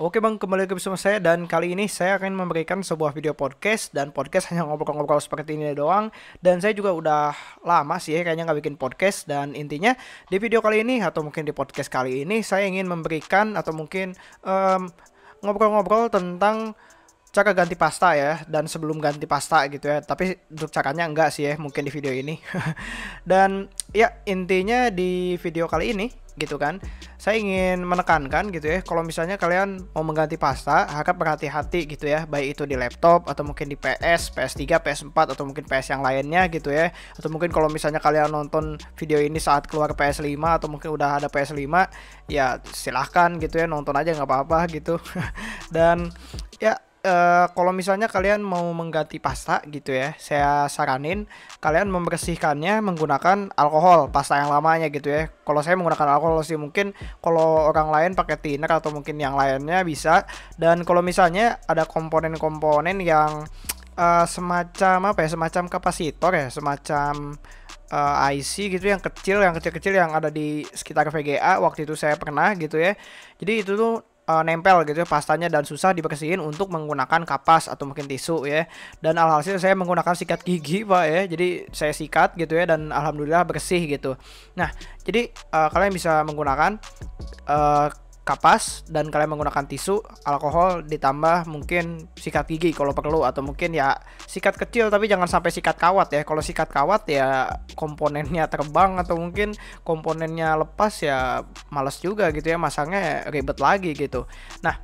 Oke bang, kembali lagi bersama saya dan kali ini saya akan memberikan sebuah video podcast dan podcast hanya ngobrol-ngobrol seperti ini doang dan saya juga udah lama sih ya, kayaknya nggak bikin podcast dan intinya di video kali ini atau mungkin di podcast kali ini saya ingin memberikan atau mungkin ngobrol ngobrol-ngobrol tentang cara ganti pasta ya dan sebelum ganti pasta gitu ya tapi untuk caranya enggak sih ya mungkin di video ini dan ya intinya di video kali ini gitu kan. Saya ingin menekankan gitu ya, kalau misalnya kalian mau mengganti pasta, harap berhati-hati gitu ya, baik itu di laptop atau mungkin di PS, PS3, PS4 atau mungkin PS yang lainnya gitu ya. Atau mungkin kalau misalnya kalian nonton video ini saat keluar PS5 atau mungkin udah ada PS5, ya silahkan gitu ya nonton aja nggak apa-apa gitu. Dan ya Uh, kalau misalnya kalian mau mengganti pasta gitu ya, saya saranin kalian membersihkannya menggunakan alkohol pasta yang lamanya gitu ya. Kalau saya menggunakan alkohol sih mungkin kalau orang lain pakai thinner atau mungkin yang lainnya bisa. Dan kalau misalnya ada komponen-komponen yang uh, semacam apa ya, semacam kapasitor ya, semacam uh, eh, IC gitu yang kecil yang kecil-kecil yang ada di sekitar VGA waktu itu saya pernah gitu ya jadi itu tuh uh, nempel gitu ya, pastanya dan susah dibersihin untuk menggunakan kapas atau mungkin tisu ya dan alhasil saya menggunakan sikat gigi pak ya jadi saya sikat gitu ya dan alhamdulillah bersih gitu nah jadi uh, kalian bisa menggunakan uh, kapas dan kalian menggunakan tisu, alkohol ditambah mungkin sikat gigi kalau perlu atau mungkin ya sikat kecil tapi jangan sampai sikat kawat ya. Kalau sikat kawat ya komponennya terbang atau mungkin komponennya lepas ya males juga gitu ya masangnya ribet lagi gitu. Nah,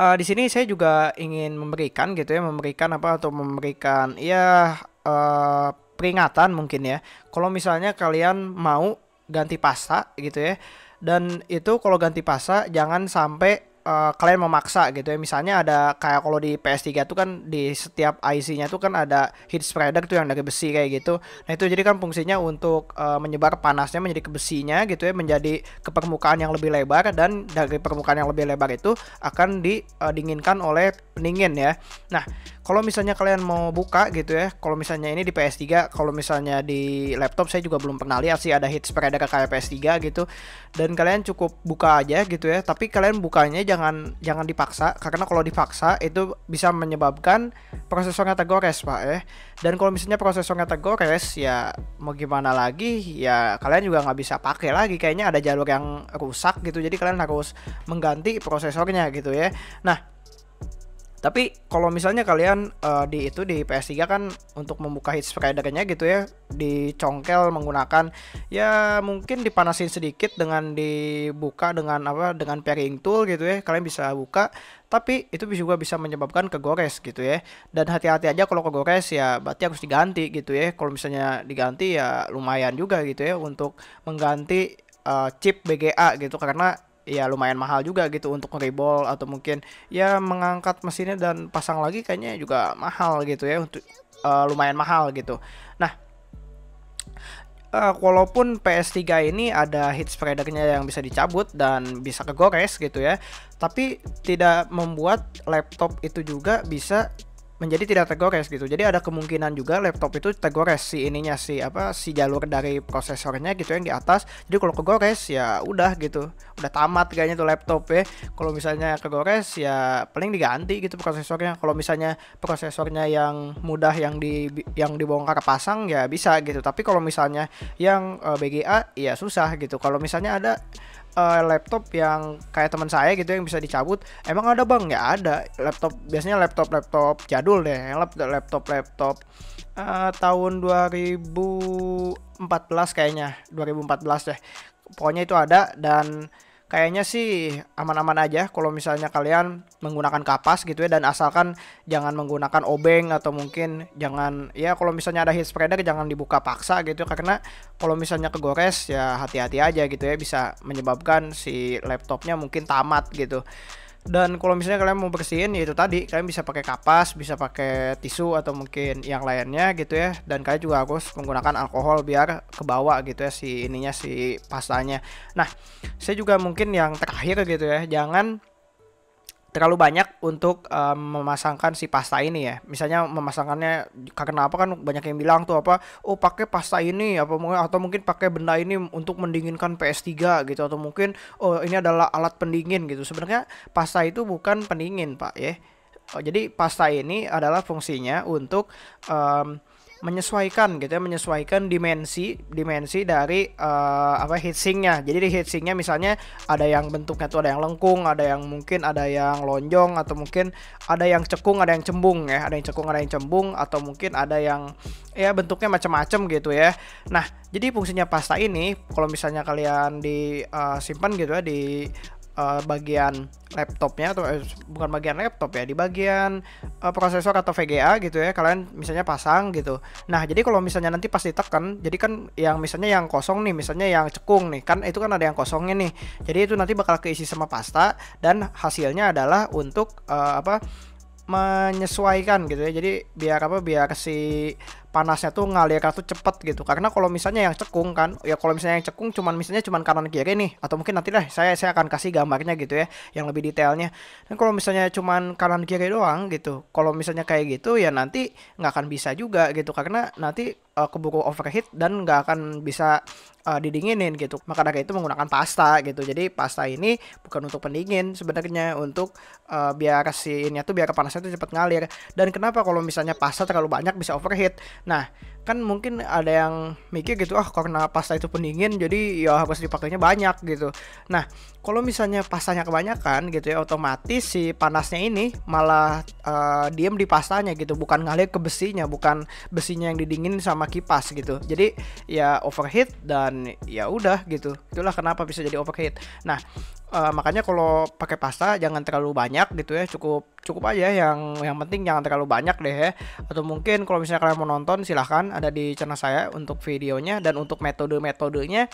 uh, di sini saya juga ingin memberikan gitu ya, memberikan apa atau memberikan ya uh, peringatan mungkin ya. Kalau misalnya kalian mau ganti pasta gitu ya dan itu kalau ganti pasa jangan sampai uh, eh, kalian memaksa gitu ya misalnya ada kayak kalau di PS3 itu kan di setiap IC-nya itu kan ada heat spreader tuh yang dari besi kayak gitu nah itu jadi kan fungsinya untuk uh, menyebar panasnya menjadi ke besinya gitu ya menjadi ke permukaan yang lebih lebar dan dari permukaan yang lebih lebar itu akan didinginkan eh, oleh pendingin ya nah kalau misalnya kalian mau buka gitu ya kalau misalnya ini di PS3 kalau misalnya di laptop saya juga belum pernah lihat sih ada heat spreader kayak PS3 gitu dan kalian cukup buka aja gitu ya tapi kalian bukanya jangan jangan jangan dipaksa karena kalau dipaksa itu bisa menyebabkan prosesornya tergores pak eh dan kalau misalnya prosesornya tergores ya mau gimana lagi ya kalian juga nggak bisa pakai lagi kayaknya ada jalur yang rusak gitu jadi kalian harus mengganti prosesornya gitu ya nah tapi kalau misalnya kalian uh, di itu di PS3 kan untuk membuka heat spreadernya gitu ya dicongkel menggunakan ya mungkin dipanasin sedikit dengan dibuka dengan apa dengan pairing tool gitu ya kalian bisa buka tapi itu juga bisa menyebabkan kegores gitu ya dan hati-hati aja kalau kegores ya berarti harus diganti gitu ya kalau misalnya diganti ya lumayan juga gitu ya untuk mengganti uh, chip BGA gitu karena ya lumayan mahal juga gitu untuk reball atau mungkin ya mengangkat mesinnya dan pasang lagi kayaknya juga mahal gitu ya untuk uh, lumayan mahal gitu. Nah, uh, walaupun PS3 ini ada heat spreadernya yang bisa dicabut dan bisa kegores gitu ya tapi tidak membuat laptop itu juga bisa menjadi tidak tergores gitu. Jadi ada kemungkinan juga laptop itu tergores si ininya si apa si jalur dari prosesornya gitu yang di atas. Jadi kalau kegores ya udah gitu. Udah tamat kayaknya tuh laptop ya. Kalau misalnya kegores ya paling diganti gitu prosesornya. Kalau misalnya prosesornya yang mudah yang di yang dibongkar pasang ya bisa gitu. Tapi kalau misalnya yang eh, BGA ya susah gitu. Kalau misalnya ada uh, laptop yang kayak teman saya gitu yang bisa dicabut emang ada bang Ya ada laptop biasanya laptop laptop jadul deh yang laptop laptop laptop uh, eh, tahun 2014 kayaknya 2014 deh pokoknya itu ada dan kayaknya sih aman-aman aja kalau misalnya kalian menggunakan kapas gitu ya dan asalkan jangan menggunakan obeng atau mungkin jangan ya kalau misalnya ada heat spreader jangan dibuka paksa gitu ya, karena kalau misalnya kegores ya hati-hati aja gitu ya bisa menyebabkan si laptopnya mungkin tamat gitu dan kalau misalnya kalian mau bersihin yaitu tadi kalian bisa pakai kapas bisa pakai tisu atau mungkin yang lainnya gitu ya dan kalian juga harus menggunakan alkohol biar kebawa gitu ya si ininya si pastanya nah saya juga mungkin yang terakhir gitu ya jangan terlalu banyak untuk um, memasangkan si pasta ini ya. Misalnya memasangkannya karena apa kan banyak yang bilang tuh apa oh pakai pasta ini apa mungkin atau mungkin pakai benda ini untuk mendinginkan PS3 gitu atau mungkin oh ini adalah alat pendingin gitu. Sebenarnya pasta itu bukan pendingin, Pak ya. Oh, jadi pasta ini adalah fungsinya untuk um, menyesuaikan gitu ya menyesuaikan dimensi dimensi dari uh, apa heatsinknya jadi di heatsinknya misalnya ada yang bentuknya tuh ada yang lengkung ada yang mungkin ada yang lonjong atau mungkin ada yang cekung ada yang cembung ya ada yang cekung ada yang cembung atau mungkin ada yang ya bentuknya macam-macam gitu ya nah jadi fungsinya pasta ini kalau misalnya kalian disimpan eh, uh, gitu ya di uh, bagian laptopnya atau eh, bukan bagian laptop ya di bagian uh, prosesor atau VGA gitu ya kalian misalnya pasang gitu nah jadi kalau misalnya nanti pas ditekan jadi kan yang misalnya yang kosong nih misalnya yang cekung nih kan itu kan ada yang kosongnya nih jadi itu nanti bakal keisi sama pasta dan hasilnya adalah untuk uh, apa menyesuaikan gitu ya jadi biar apa biar si panasnya tuh ngalirnya tuh cepet gitu karena kalau misalnya yang cekung kan ya kalau misalnya yang cekung cuman misalnya cuman kanan kiri nih atau mungkin nanti lah saya saya akan kasih gambarnya gitu ya yang lebih detailnya dan kalau misalnya cuman kanan kiri doang gitu kalau misalnya kayak gitu ya nanti nggak akan bisa juga gitu karena nanti uh, keburu overheat dan nggak akan bisa uh, didinginin gitu. Maka dari itu menggunakan pasta gitu. Jadi pasta ini bukan untuk pendingin sebenarnya untuk uh, biar si tuh biar panasnya tuh cepat ngalir. Dan kenapa kalau misalnya pasta terlalu banyak bisa overheat? Nah, kan mungkin ada yang mikir gitu, ah oh, karena pasta itu pendingin jadi ya harus dipakainya banyak gitu. Nah, kalau misalnya pastanya kebanyakan gitu ya otomatis si panasnya ini malah uh, eh, diam di pastanya gitu, bukan ngalir ke besinya, bukan besinya yang didingin sama kipas gitu. Jadi ya overheat dan ya udah gitu. Itulah kenapa bisa jadi overheat. Nah, uh, makanya kalau pakai pasta jangan terlalu banyak gitu ya cukup cukup aja ya. yang yang penting jangan terlalu banyak deh ya. atau mungkin kalau misalnya kalian mau nonton silahkan ada di channel saya untuk videonya dan untuk metode metodenya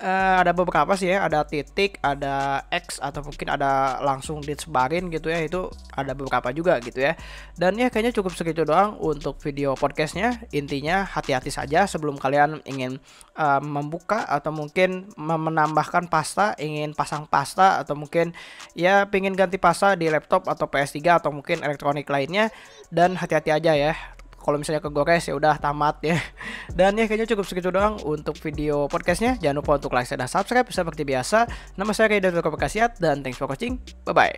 uh, eh, ada beberapa sih ya ada titik ada X atau mungkin ada langsung disebarin gitu ya itu ada beberapa juga gitu ya dan ya kayaknya cukup segitu doang untuk video podcastnya intinya hati-hati saja sebelum kalian ingin uh, membuka atau mungkin menambahkan pasta ingin pasang pasta pasta atau mungkin ya pingin ganti pasta di laptop atau PS3 atau mungkin elektronik lainnya dan hati-hati aja ya kalau misalnya kegores ya udah tamat ya dan ya kayaknya cukup segitu doang untuk video podcastnya jangan lupa untuk like share dan subscribe seperti biasa nama saya kasih ya dan thanks for watching bye bye